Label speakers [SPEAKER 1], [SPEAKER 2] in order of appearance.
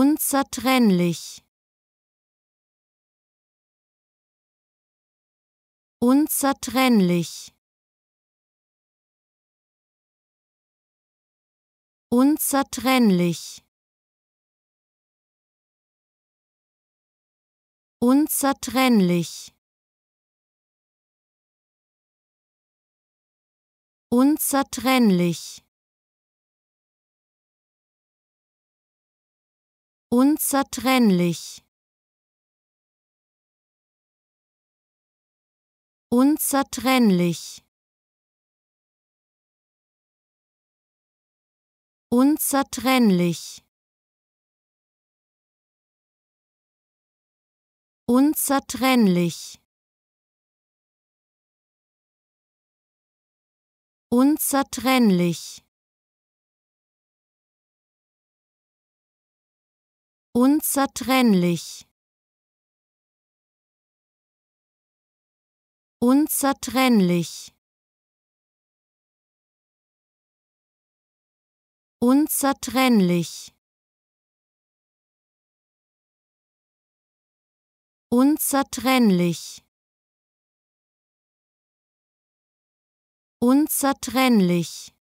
[SPEAKER 1] unzertrennlich unzertrennlich unzertrennlich unzertrennlich unzertrennlich unzertrennlich unzertrennlich unzertrennlich unzertrennlich unzertrennlich unzertrennlich unzertrennlich unzertrennlich unzertrennlich unzertrennlich